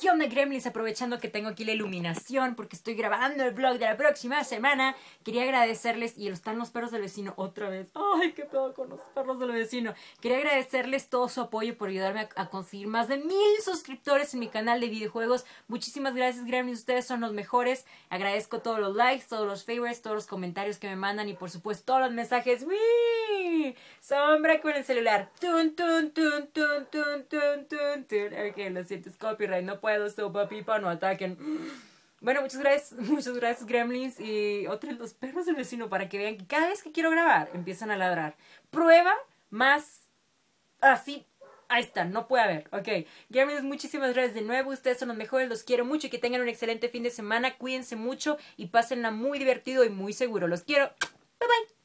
¿Qué onda Gremlins? Aprovechando que tengo aquí la iluminación porque estoy grabando el vlog de la próxima semana. Quería agradecerles, y están los perros del vecino otra vez. Ay, qué pedo con los perros del vecino. Quería agradecerles todo su apoyo por ayudarme a, conseguir más de mil suscriptores en mi canal de videojuegos. Muchísimas gracias Gremlins, ustedes son los mejores. Agradezco todos los likes, todos los favorites, todos los comentarios que me mandan y por supuesto todos los mensajes. ¡Wii! Sombra con el celular. Tun, tun, tun, tun, tun, tun, tun. Ok, lo siento, es copyright, no puedo, sopa pipa, no ataquen. Bueno, muchas gracias, muchas gracias Gremlins y otros los perros del vecino para que vean que cada vez que quiero grabar empiezan a ladrar. Prueba más así. Ah, ahí está, no puede haber. Ok, Gremlins, muchísimas gracias de nuevo. Ustedes son los mejores, los quiero mucho y que tengan un excelente fin de semana. Cuídense mucho y pásenla muy divertido y muy seguro. Los quiero. Bye bye.